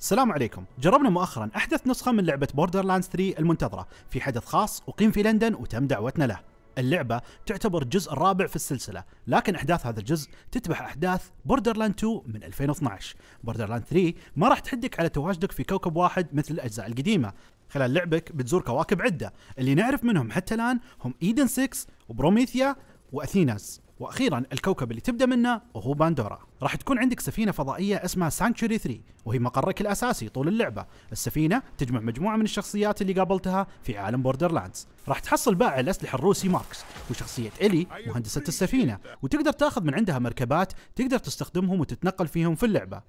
السلام عليكم جربنا مؤخرا احدث نسخه من لعبه بوردر لاندز 3 المنتظره في حدث خاص اقيم في لندن وتم دعوتنا له اللعبة تعتبر الجزء الرابع في السلسلة لكن أحداث هذا الجزء تتبع أحداث بوردر لاند 2 من 2012 بوردر لاند 3 ما راح تحدك على تواجدك في كوكب واحد مثل الأجزاء القديمة خلال لعبك بتزور كواكب عدة اللي نعرف منهم حتى الآن هم إيدن 6 وبروميثيا وأثيناز واخيرا الكوكب اللي تبدا منه وهو باندورا راح تكون عندك سفينه فضائيه اسمها سانكشوري 3 وهي مقرك الاساسي طول اللعبه السفينه تجمع مجموعه من الشخصيات اللي قابلتها في عالم بوردرلاندز راح تحصل بائع الاسلحه الروسي ماركس وشخصيه الي مهندسه السفينه وتقدر تاخذ من عندها مركبات تقدر تستخدمهم وتتنقل فيهم في اللعبه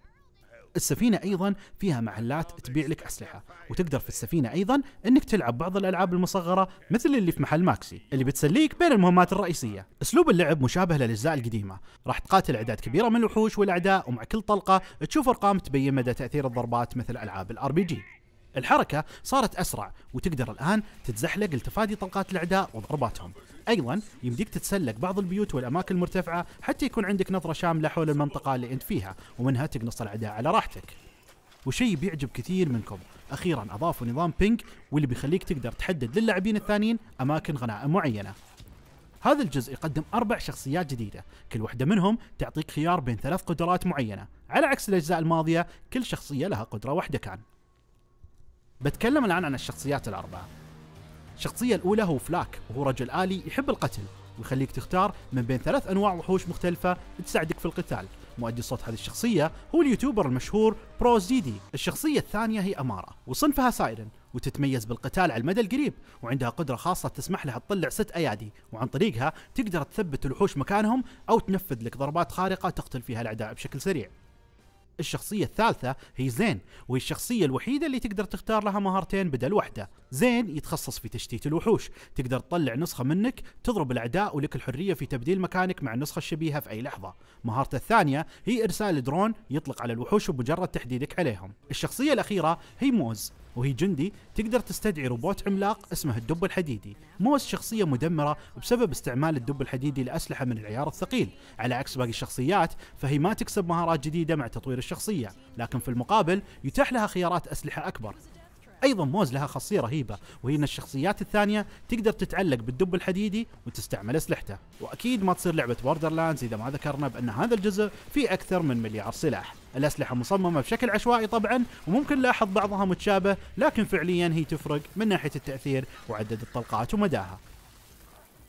السفينة أيضا فيها محلات تبيع لك أسلحة وتقدر في السفينة أيضا أنك تلعب بعض الألعاب المصغرة مثل اللي في محل ماكسي اللي بتسليك بين المهمات الرئيسية أسلوب اللعب مشابه للأجزاء القديمة راح تقاتل أعداد كبيرة من الوحوش والأعداء ومع كل طلقة تشوف أرقام تبين مدى تأثير الضربات مثل ألعاب الار بي جي الحركة صارت أسرع وتقدر الآن تتزحلق لتفادي طلقات الأعداء وضرباتهم ايضا يمديك تتسلق بعض البيوت والاماكن المرتفعه حتى يكون عندك نظره شامله حول المنطقه اللي انت فيها ومنها تقنص الاعداء على راحتك وشيء بيعجب كثير منكم اخيرا اضافوا نظام بينج واللي بيخليك تقدر تحدد للاعبين الثانيين اماكن غنائم معينه هذا الجزء يقدم أربع شخصيات جديدة كل واحدة منهم تعطيك خيار بين ثلاث قدرات معينة على عكس الأجزاء الماضية كل شخصية لها قدرة واحدة كان بتكلم الآن عن الشخصيات الأربعة الشخصية الأولى هو فلاك وهو رجل آلي يحب القتل ويخليك تختار من بين ثلاث أنواع وحوش مختلفة تساعدك في القتال مؤدي صوت هذه الشخصية هو اليوتيوبر المشهور برو زيدي الشخصية الثانية هي أمارة وصنفها سايرن وتتميز بالقتال على المدى القريب وعندها قدرة خاصة تسمح لها تطلع ست أيادي وعن طريقها تقدر تثبت الوحوش مكانهم أو تنفذ لك ضربات خارقة تقتل فيها الأعداء بشكل سريع الشخصية الثالثة هي زين وهي الشخصية الوحيدة اللي تقدر تختار لها مهارتين بدل واحدة زين يتخصص في تشتيت الوحوش تقدر تطلع نسخة منك تضرب الأعداء ولك الحرية في تبديل مكانك مع النسخة الشبيهة في أي لحظة مهارته الثانية هي إرسال درون يطلق على الوحوش بمجرد تحديدك عليهم الشخصية الأخيرة هي موز وهي جندي تقدر تستدعي روبوت عملاق اسمه الدب الحديدي موز شخصية مدمرة بسبب استعمال الدب الحديدي لأسلحة من العيار الثقيل على عكس باقي الشخصيات فهي ما تكسب مهارات جديدة مع تطوير الشخصية لكن في المقابل يتاح لها خيارات أسلحة أكبر ايضا موز لها خاصيه رهيبه وهي ان الشخصيات الثانيه تقدر تتعلق بالدب الحديدي وتستعمل اسلحته واكيد ما تصير لعبه بوردر لاندز اذا ما ذكرنا بان هذا الجزء فيه اكثر من مليار سلاح الأسلحة مصممة بشكل عشوائي طبعا وممكن نلاحظ بعضها متشابه لكن فعليا هي تفرق من ناحية التأثير وعدد الطلقات ومداها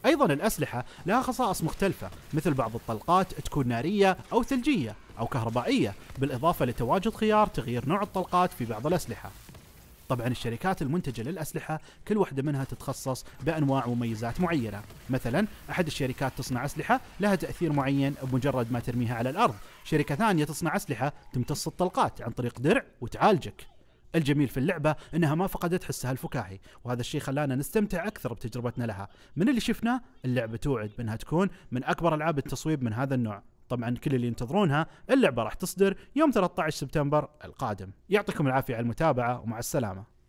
ايضا الاسلحه لها خصائص مختلفه مثل بعض الطلقات تكون ناريه او ثلجيه او كهربائيه بالاضافه لتواجد خيار تغيير نوع الطلقات في بعض الاسلحه طبعا الشركات المنتجه للاسلحه كل واحده منها تتخصص بانواع وميزات معينه مثلا أحد الشركات تصنع أسلحة لها تأثير معين بمجرد ما ترميها على الأرض شركة ثانية تصنع أسلحة تمتص الطلقات عن طريق درع وتعالجك الجميل في اللعبة انها ما فقدت حسها الفكاهي، وهذا الشيء خلانا نستمتع اكثر بتجربتنا لها، من اللي شفناه اللعبة توعد بانها تكون من اكبر العاب التصويب من هذا النوع، طبعا كل اللي ينتظرونها اللعبة راح تصدر يوم 13 سبتمبر القادم، يعطيكم العافية على المتابعة ومع السلامة.